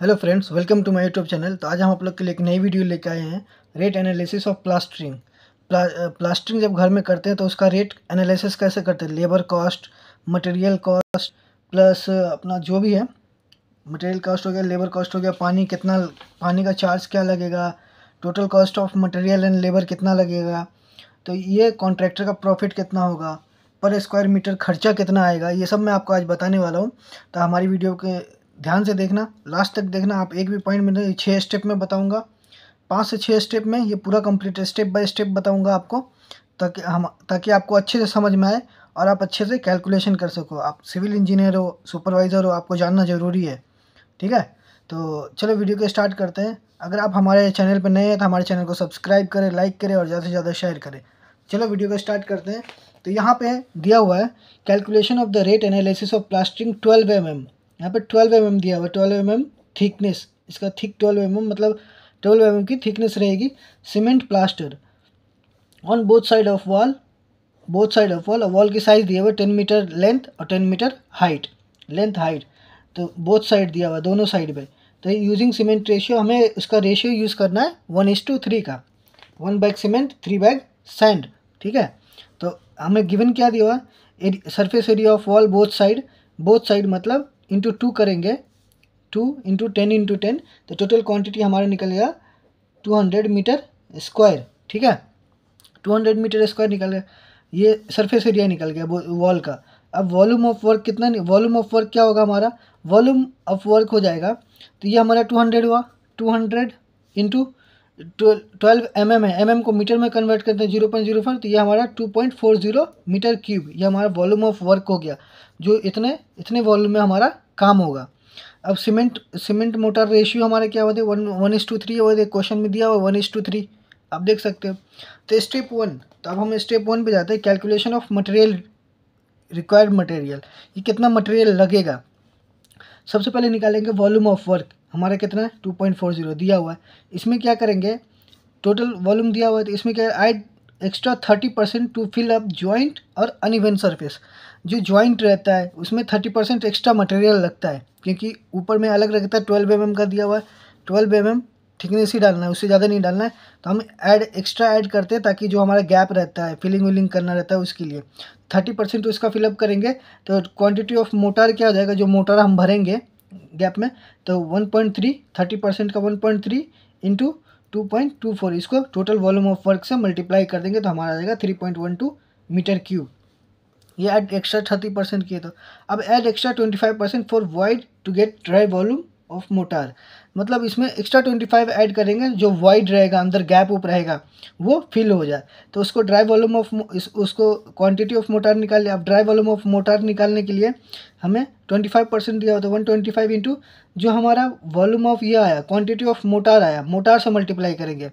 hello friends welcome to my YouTube channel तो आज हम आप लोग के लिए एक नई वीडियो लेके आए हैं रेट एनालिसिस ऑफ प्लास्टरिंग प्ला, प्लास्टरिंग जब घर में करते हैं तो उसका रेट एनालिसिस कैसे करते हैं labour cost material cost plus अपना जो भी है मटेरियल कॉस्ट हो गया लेबर कॉस्ट हो गया पानी कितना पानी का चार्ज क्या लगेगा total cost of material and labour कितना लगेगा तो ये कॉन्ट्रैक्टर का प्रॉफिट कितना होगा पर स्क्वायर मीटर खर्चा कितना आएगा ये सब मैं आपको आज बताने वाला हूँ तो हमारी वीडियो के ध्यान से देखना लास्ट तक देखना आप एक भी पॉइंट में छः स्टेप में बताऊंगा पाँच से छः स्टेप में ये पूरा कंप्लीट स्टेप बाय स्टेप बताऊंगा आपको ताकि हम ताकि आपको अच्छे से समझ में आए और आप अच्छे से कैलकुलेशन कर सको आप सिविल इंजीनियर हो सुपरवाइज़र हो आपको जानना ज़रूरी है ठीक है तो चलो वीडियो को स्टार्ट करते हैं अगर आप हमारे चैनल पर नए हैं तो हमारे चैनल को सब्सक्राइब करें लाइक करें और ज़्यादा से ज़्यादा शेयर करें चलो वीडियो को स्टार्ट करते हैं तो यहाँ पे दिया हुआ है calculation of the rate analysis of plastering twelve M M यहाँ पे ट्वेल्व एम दिया हुआ ट्वेल्व एम थिकनेस इसका थिक ट्वेल्व एम मतलब ट्वेल्व एम की थिकनेस रहेगी cement plaster on both side of wall both side of wall wall की size दिया हुआ टेन मीटर लेंथ और ten metre height length height तो बोथ साइड दिया हुआ दोनों साइड पे तो यूजिंग सीमेंट रेशियो हमें उसका रेशियो यूज़ करना है वन इज टू थ्री का one bag cement three bag sand ठीक है तो हमें गिवन क्या दिया हुआ surface area of wall both side both side मतलब इंटू टू करेंगे two into ten into ten तो टोटल क्वांटिटी हमारा निकलेगा टू हंड्रेड मीटर स्क्वायर ठीक है टू हंड्रेड मीटर स्क्वायर निकल गया ये सरफेस एरिया निकल गया वॉल का अब वॉल्यूम ऑफ वर्क कितना वॉल्यूम ऑफ वर्क क्या होगा हमारा वॉल्यूम ऑफ वर्क हो जाएगा तो ये हमारा टू हंड्रेड हुआ two hundred into twelve M M है एम mm एम को मीटर में कन्वर्ट करते हैं जीरो पॉइंट जीरो फोर तो ये हमारा two point four zero metre cube ये हमारा वॉल्यूम ऑफ वर्क हो गया जो इतने इतने वॉल्यूम में हमारा काम होगा अब सीमेंट सीमेंट मोटर रेशियो हमारे क्या होते one one is to three होते क्वेश्चन में दिया हुआ वन इज टू थ्री आप देख सकते हो तो स्टेप वन तो अब हम स्टेप वन पे जाते हैं calculation of material required material ये कितना मटेरियल लगेगा सबसे पहले निकालेंगे वॉल्यूम ऑफ वर्क हमारा कितना है टू पॉइंट फोर जीरो दिया हुआ है इसमें क्या करेंगे टोटल वॉल्यूम दिया हुआ है तो इसमें क्या आई extra thirty percent to fill up joint और अनइवन सरफेस जो ज्वाइंट रहता है उसमें थर्टी परसेंट एक्स्ट्रा मटेरियल लगता है क्योंकि ऊपर में अलग रखता है ट्वेल्व एम mm का दिया हुआ है ट्वेल्व एम एम थिकनेस ही डालना है उससे ज़्यादा नहीं डालना है तो हम ऐड एक्स्ट्रा ऐड करते हैं ताकि जो हमारा गैप रहता है फिलिंग विलिंग करना रहता है उसके लिए थर्टी परसेंट उसका फिलअप करेंगे तो क्वान्टिटी ऑफ मोटर क्या हो जाएगा जो मोटर हम भरेंगे गैप में तो one point three thirty percent का वन पॉइंट थ्री इंटू 2.24 इसको टोटल वॉल्यूम ऑफ वर्क से मल्टीप्लाई कर देंगे तो हमारा आ जाएगा three point one two metre cube ये ऐड एक्स्ट्रा थर्टी परसेंट किए तो अब add extra twenty five percent for void to get dry volume of mortar मतलब इसमें एक्स्ट्रा ट्वेंटी फाइव ऐड करेंगे जो वाइड रहेगा अंदर गैप उप रहेगा वो फिल हो जाए तो उसको ड्राई वॉल्यूम ऑफ उसको क्वांटिटी ऑफ मोटार निकाल अब ड्राई वॉल्यूम ऑफ मोटार निकालने के लिए हमें ट्वेंटी फाइव परसेंट दिया होता है वन ट्वेंटी फाइव इंटू जो हमारा वॉल्यूम ऑफ ये आया क्वान्टिटी ऑफ मोटार आया मोटार से मल्टीप्लाई करेंगे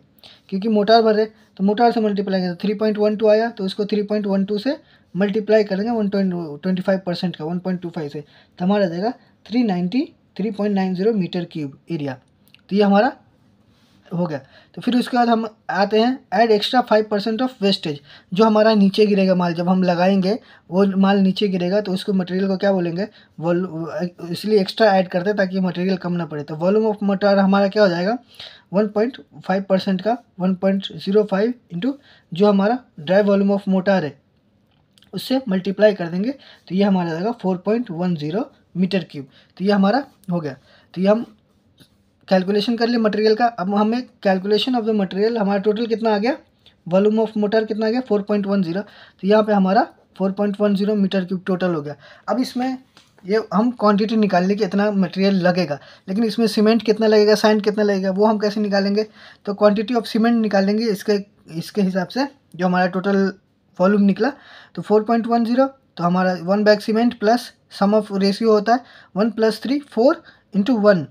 क्योंकि मोटार भरे तो मोटार से मल्टीप्लाई करेंगे थ्री पॉइंट वन टू आया तो उसको थ्री पॉइंट वन टू से मल्टीप्लाई करेंगे वन ट्वेंटी फाइव परसेंट का वन पॉइंट टू फाइव से तो हमारा देगा three ninety three point nine zero metre cube area तो ये हमारा हो गया तो फिर उसके बाद हम आते हैं add extra five percent of wastage जो हमारा नीचे गिरेगा माल जब हम लगाएंगे वो माल नीचे गिरेगा तो उसको मटेरियल को क्या बोलेंगे वॉल इसलिए एक्स्ट्रा ऐड करते हैं ताकि मटेरियल कम ना पड़े तो वॉल्यूम ऑफ मटर हमारा क्या हो जाएगा वन पॉइंट फाइव परसेंट का one point zero five into जो हमारा ड्राई वॉल्यूम ऑफ मोटार है उससे मल्टीप्लाई कर देंगे तो ये हमारा जाएगा four point one zero metre cube तो ये हमारा हो गया तो ये हम कैलकुलेशन कर ले मटेरियल का अब हमें कैलकुलेशन ऑफ द मटेरियल हमारा टोटल कितना आ गया वॉल्यूम ऑफ मोटर कितना आ गया फोर पॉइंट वन ज़ीरो तो यहाँ पे हमारा four point one zero metre cube total हो गया अब इसमें ये हम क्वांटिटी निकालने के इतना मटेरियल लगेगा लेकिन इसमें सीमेंट कितना लगेगा सैंड कितना लगेगा वो हम कैसे निकालेंगे तो क्वान्टिटी ऑफ सीमेंट निकालेंगे इसके इसके हिसाब से जो हमारा टोटल वॉल्यूम निकला तो फोर पॉइंट वन ज़ीरो तो हमारा one bag cement plus sum of ratio होता है one plus three four into one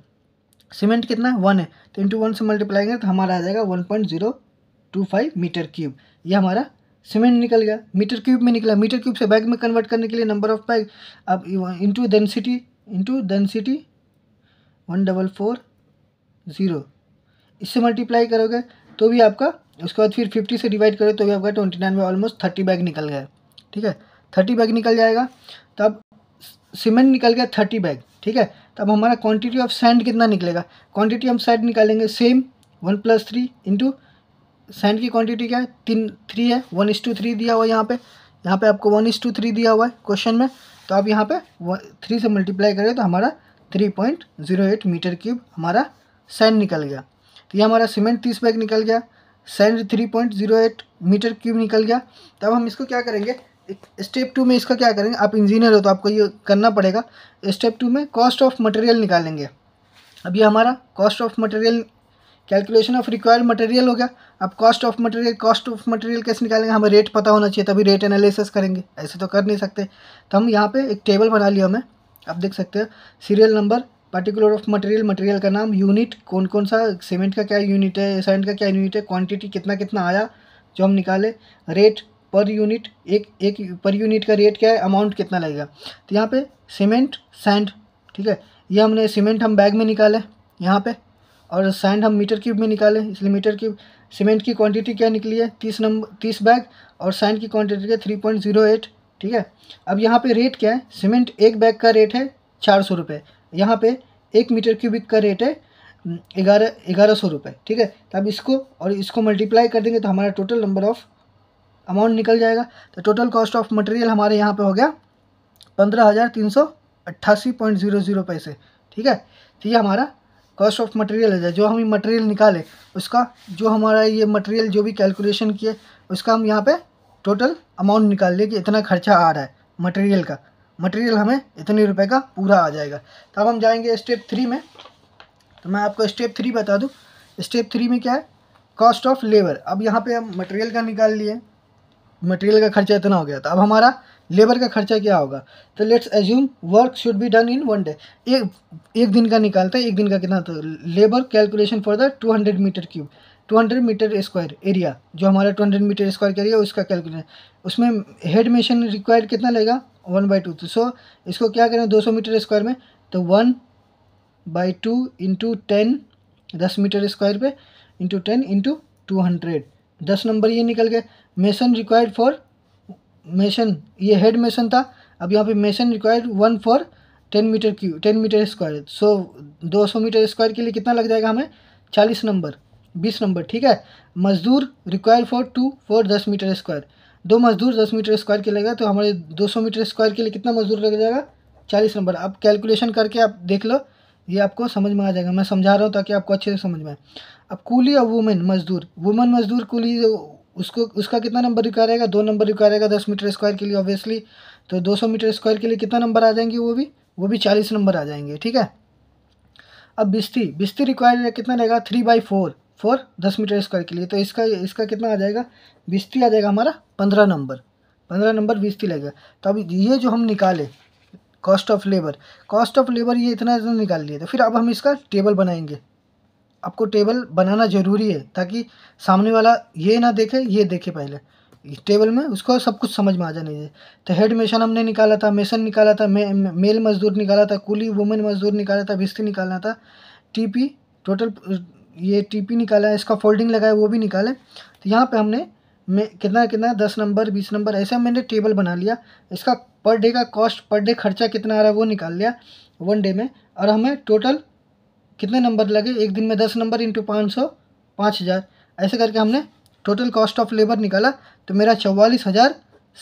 cement कितना वन है तो इंटू वन से मल्टीप्लाई करें तो हमारा आ जाएगा one point zero two five metre cube ये हमारा सीमेंट निकल गया मीटर क्यूब में निकला मीटर क्यूब से बैग में कन्वर्ट करने के लिए नंबर ऑफ बैग अब into density into density one double four zero इससे मल्टीप्लाई करोगे तो भी आपका उसके बाद फिर फिफ्टी से डिवाइड करो तो भी आपका ट्वेंटी नाइन में ऑलमोस्ट थर्टी बैग निकल गया ठीक है थर्टी बैग निकल जाएगा तब सीमेंट निकल गया थर्टी बैग ठीक है तब हमारा क्वांटिटी ऑफ सैंड कितना निकलेगा क्वांटिटी हम सैंड निकालेंगे same one plus three into sand की क्वांटिटी क्या है तीन थ्री है वन इस टू थ्री दिया हुआ है यहाँ पे यहाँ पे आपको वन इस टू थ्री दिया हुआ है क्वेश्चन में तो आप यहाँ पे थ्री से मल्टीप्लाई करें तो हमारा three point zero eight metre cube हमारा सैंड निकल गया तो ये हमारा सीमेंट तीस बैग निकल गया sand three point zero eight metre cube निकल गया तब हम इसको क्या करेंगे स्टेप टू में इसका क्या करेंगे आप इंजीनियर हो तो आपको ये करना पड़ेगा स्टेप टू में कॉस्ट ऑफ मटेरियल निकालेंगे अब ये हमारा cost of material calculation of required material हो गया अब cost of material cost of material कैसे निकालेंगे हमें रेट पता होना चाहिए तभी रेट एनालिसिस करेंगे ऐसे तो कर नहीं सकते तो हम यहाँ पे एक टेबल बना लिया हमें आप देख सकते हो serial number particular of material material का नाम यूनिट कौन कौन सा सीमेंट का क्या यूनिट है सैंड का क्या यूनिट है क्वान्टिटी कितना कितना आया जो हम निकाले रेट पर यूनिट एक एक पर यूनिट का रेट क्या है अमाउंट कितना लगेगा तो यहाँ पे सीमेंट सैंड ठीक है ये हमने सीमेंट हम बैग में निकाले यहाँ पे और सैंड हम मीटर क्यूब में निकाले इसलिए मीटर क्यूब सीमेंट की क्वांटिटी क्या निकली है तीस नंबर तीस बैग और सैंड की क्वांटिटी क्या थ्री पॉइंट जीरो एट ठीक है अब यहाँ पे रेट क्या है सीमेंट एक बैग का रेट है चार सौ रुपये यहाँ पर एक मीटर क्यूबिक का रेट है ग्यारह ग्यारह सौ रुपये ठीक है तो अब इसको और इसको मल्टीप्लाई कर देंगे तो हमारा टोटल नंबर ऑफ़ अमाउंट निकल जाएगा तो टोटल कॉस्ट ऑफ मटेरियल हमारे यहाँ पे हो गया पंद्रह हज़ार तीन सौ अट्ठासी पॉइंट ज़ीरो ज़ीरो पैसे ठीक है तो ये हमारा कॉस्ट ऑफ मटेरियल है जो हम मटेरियल निकाले उसका जो हमारा ये मटेरियल जो भी कैलकुलेशन किए उसका हम यहाँ पे टोटल अमाउंट निकाल लिए कि इतना खर्चा आ रहा है मटेरियल का मटेरियल हमें इतने रुपए का पूरा आ जाएगा तब तो हम जाएंगे स्टेप थ्री में तो मैं आपको स्टेप थ्री बता दूँ स्टेप थ्री में क्या है कॉस्ट ऑफ लेबर अब यहाँ पे हम मटेरियल का निकाल लिए मटेरियल का खर्चा इतना हो गया था अब हमारा लेबर का खर्चा क्या होगा तो let's assume work should be done in one day एक एक दिन का निकालते हैं एक दिन का कितना था labour calculation for the two hundred metre cube two hundred metre square area जो हमारा two hundred metre square area उसका कैलकुलेशन उसमें हेड मशीन रिक्वायर्ड कितना लेगा वन बाई टू सो इसको क्या करें दो सौ मीटर स्क्वायर में तो one by two into ten दस मीटर स्क्वायर पे into ten into two hundred दस नंबर ये निकल गए मेसन रिक्वायर्ड फॉर मेसन ये हेड मेसन था अब यहाँ पे mason required one for ten metre cube ten metre square so दो सौ मीटर स्क्वायर के लिए कितना लग जाएगा हमें चालीस नंबर बीस नंबर ठीक है मजदूर रिक्वायर्ड फॉर टू फॉर दस मीटर स्क्वायर दो मजदूर दस मीटर स्क्वायर के लगेगा तो हमारे दो सौ मीटर स्क्वायर के लिए कितना मजदूर लग जाएगा चालीस नंबर आप कैलकुलेशन करके आप देख लो ये आपको समझ में आ जाएगा मैं समझा रहा हूँ ताकि आपको अच्छे से समझ में आए अब कूली और वुमेन मजदूर वुमेन मजदूर कूली तो उसको उसका कितना नंबर रिक्वायर रहेगा दो नंबर रिक्वायर रहेगा दस मीटर स्क्वायर के लिए ऑब्वियसली तो दो सौ मीटर स्क्वायर के लिए कितना नंबर आ जाएंगे वो भी वो भी चालीस नंबर आ जाएंगे ठीक है अब बिस्ती बिस्ती रिक्वायर कितना रहेगा थ्री बाई फोर फोर दस मीटर स्क्वायर के लिए तो इसका इसका कितना आ जाएगा बिस्ती आ जाएगा हमारा पंद्रह नंबर पंद्रह नंबर बिस्ती लगेगा तो अब ये जो हम निकाले cost of labour cost of labour ये इतना इतना तो निकाल लिए तो फिर अब हम इसका टेबल बनाएंगे आपको टेबल बनाना ज़रूरी है ताकि सामने वाला ये ना देखे ये देखे पहले टेबल में उसको सब कुछ समझ में आ जाना चाहिए तो हेड मेसन हमने निकाला था मेसन निकाला था मे, मेल मजदूर निकाला था कुली वुमेन मजदूर निकाला था बिस्ती निकालना था टीपी टोटल ये टीपी निकाला है इसका फोल्डिंग लगाया वो भी निकाले तो यहाँ पे हमने में कितना कितना दस नंबर बीस नंबर ऐसे मैंने टेबल बना लिया इसका पर डे का कॉस्ट पर डे खर्चा कितना आ रहा है वो निकाल लिया वन डे में और हमें टोटल कितने नंबर लगे एक दिन में दस नंबर इंटू पाँच सौ पाँच हज़ार ऐसे करके हमने टोटल कॉस्ट ऑफ लेबर निकाला तो मेरा चवालीस हज़ार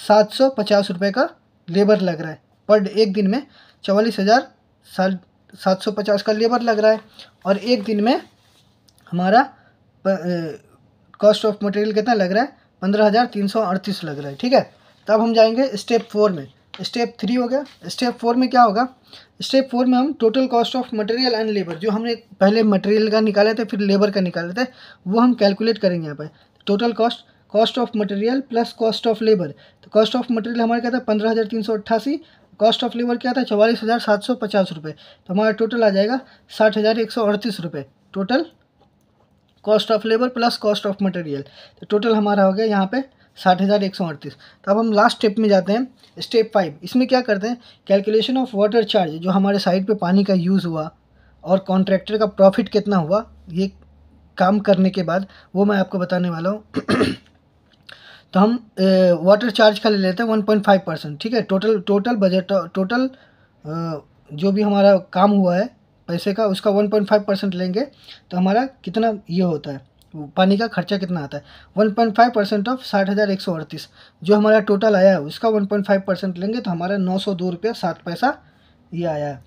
सात सौ पचास रुपये का लेबर लग रहा है पर एक दिन में चवालीस हज़ार सात सौ पचास का लेबर लग रहा है और एक दिन में हमारा कॉस्ट ऑफ मटेरियल कितना लग रहा है पंद्रह हज़ार तीन सौ अड़तीस लग रहा है ठीक है तब हम जाएंगे स्टेप फोर में स्टेप थ्री हो गया स्टेप फोर में क्या होगा स्टेप फोर में हम total cost of material and labour जो हमने पहले मटेरियल का निकाले थे फिर लेबर का निकाले थे वो हम कैलकुलेट करेंगे यहाँ पर total cost cost of material plus cost of labour तो कॉस्ट ऑफ मटेरियल हमारा क्या था पंद्रह हज़ार तीन सौ अट्ठासी कॉस्ट ऑफ लेबर क्या था चवालीस हज़ार सात सौ पचास रुपये तो हमारा टोटल आ जाएगा साठ हज़ार एक सौ अड़तीस रुपये total cost of labour plus cost of material तो टोटल हमारा हो गया यहाँ पे साठ हज़ार एक सौ अड़तीस तो अब हम लास्ट स्टेप में जाते हैं स्टेप फाइव इसमें क्या करते हैं कैलकुलेशन ऑफ वाटर चार्ज जो हमारे साइड पे पानी का यूज़ हुआ और कॉन्ट्रैक्टर का प्रॉफिट कितना हुआ ये काम करने के बाद वो मैं आपको बताने वाला हूँ तो हम वाटर चार्ज का ले लेते हैं वन पॉइंट फाइव परसेंट ठीक है टोटल टोटल बजट टोटल जो भी हमारा काम हुआ है पैसे का उसका वन पॉइंट फाइव परसेंट लेंगे तो हमारा कितना ये होता है पानी का खर्चा कितना आता है one point five percent of साठ हज़ार एक सौ अड़तीस जो हमारा टोटल आया है उसका वन पॉइंट फाइव परसेंट लेंगे तो हमारा नौ सौ दो रुपये सात पैसा ये आया है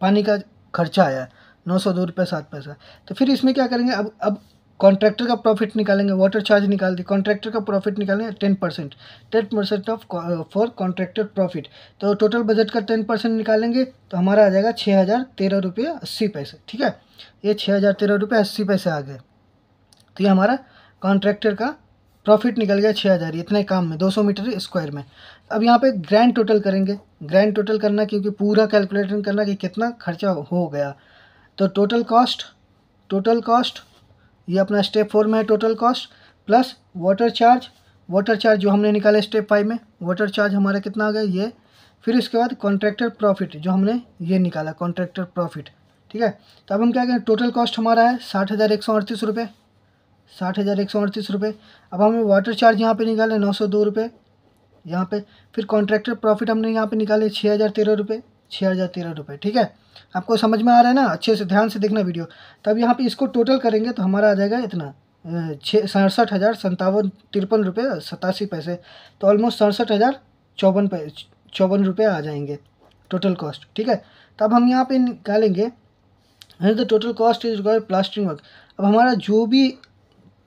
पानी का खर्चा आया है नौ सौ दो रुपये सात पैसा तो फिर इसमें क्या करेंगे अब अब कॉन्ट्रैक्टर का प्रॉफिट निकालेंगे वाटर चार्ज निकाल दिए कॉन्ट्रैक्टर का प्रॉफिट निकालेंगे ten percent ten percent of for contractor profit तो टोटल बजट का टेन परसेंट निकालेंगे तो हमारा आ जाएगा छः हज़ार तेरह रुपये अस्सी पैसे ठीक है ये छः हज़ार तेरह रुपये अस्सी पैसे आ गए तो ये हमारा कॉन्ट्रैक्टर का प्रॉफिट निकल गया छः हज़ार इतने काम में 200 मीटर स्क्वायर में अब यहाँ पे ग्रैंड टोटल करेंगे ग्रैंड टोटल करना क्योंकि पूरा कैलकुलेशन करना कि कितना खर्चा हो गया तो टोटल कॉस्ट टोटल कॉस्ट ये अपना स्टेप फोर में है total cost plus water charge water charge जो हमने निकाला स्टेप फाइव में वाटर चार्ज हमारा कितना आ गया ये फिर इसके बाद कॉन्ट्रैक्टर प्रॉफिट जो हमने ये निकाला कॉन्ट्रैक्टर प्रॉफिट ठीक है तो अब हम क्या करें टोटल कॉस्ट हमारा है साठ हज़ार एक सौ अड़तीस रुपये साठ हज़ार एक सौ अड़तीस रुपये अब हमें वाटर चार्ज यहाँ पे निकाले नौ सौ दो रुपये यहाँ पर फिर कॉन्ट्रैक्टर प्रॉफिट हमने यहाँ पे निकाले छः हज़ार तेरह रुपये छः हज़ार तेरह रुपये ठीक है आपको समझ में आ रहा है ना अच्छे से ध्यान से देखना वीडियो तब यहाँ पे इसको टोटल करेंगे तो हमारा आ जाएगा इतना छः सड़सठ हज़ार संतावन तिरपन रुपये सतासी पैसे तो ऑलमोस्ट सड़सठ हज़ार चौवन पै चौवन रुपये आ जाएंगे टोटल कॉस्ट ठीक है तब हम यहाँ पे निकालेंगे the total cost is require plastering work अब हमारा जो भी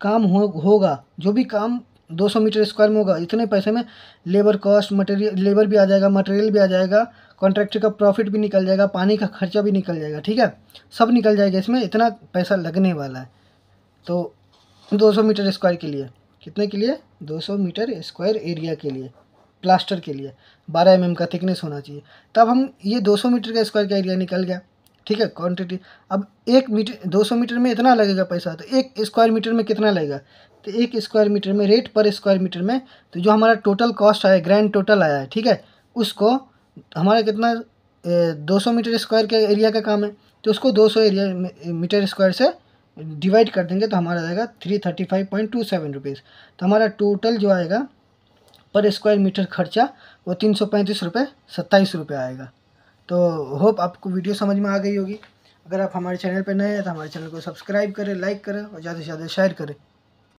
काम हो होगा जो भी काम 200 मीटर स्क्वायर में होगा इतने पैसे में लेबर कॉस्ट मटेरियल लेबर भी आ जाएगा मटेरियल भी आ जाएगा कॉन्ट्रैक्टर का प्रॉफिट भी निकल जाएगा पानी का खर्चा भी निकल जाएगा ठीक है सब निकल जाएगा इसमें इतना पैसा लगने वाला है तो 200 मीटर स्क्वायर के लिए कितने के लिए 200 मीटर स्क्वायर एरिया के लिए प्लास्टर के लिए 12 एम mm का थिकनेस होना चाहिए तब हम ये 200 मीटर का स्क्वायर का एरिया निकल गया ठीक है क्वान्टिटी अब एक मीटर दो सौ मीटर में इतना लगेगा पैसा तो एक स्क्वायर मीटर में कितना लगेगा तो एक स्क्वायर मीटर में रेट पर स्क्वायर मीटर में तो जो हमारा टोटल कॉस्ट आया ग्रैंड टोटल आया है ठीक है उसको हमारा कितना दो सौ मीटर स्क्वायर के एरिया का काम है तो उसको दो सौ एरिया मीटर स्क्वायर से डिवाइड कर देंगे तो हमारा आएगा three thirty five point two seven rupees तो हमारा टोटल जो आएगा पर स्क्वायर मीटर खर्चा वो तीन सौ पैंतीस रुपये सत्ताईस रुपये आएगा तो होप आपको वीडियो समझ में आ गई होगी अगर आप हमारे चैनल पर नए हैं तो हमारे चैनल को सब्सक्राइब करें लाइक करें और ज़्यादा से ज़्यादा शेयर करें